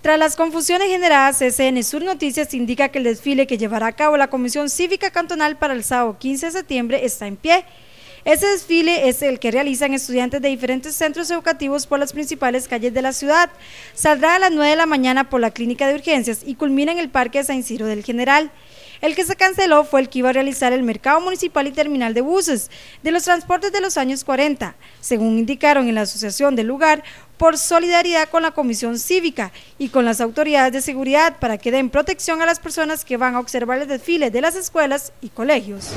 Tras las confusiones generadas, SNSUR Sur Noticias indica que el desfile que llevará a cabo la Comisión Cívica Cantonal para el sábado 15 de septiembre está en pie. Ese desfile es el que realizan estudiantes de diferentes centros educativos por las principales calles de la ciudad. Saldrá a las 9 de la mañana por la Clínica de Urgencias y culmina en el Parque San Ciro del General. El que se canceló fue el que iba a realizar el mercado municipal y terminal de buses de los transportes de los años 40, según indicaron en la asociación del lugar, por solidaridad con la Comisión Cívica y con las autoridades de seguridad para que den protección a las personas que van a observar el desfile de las escuelas y colegios.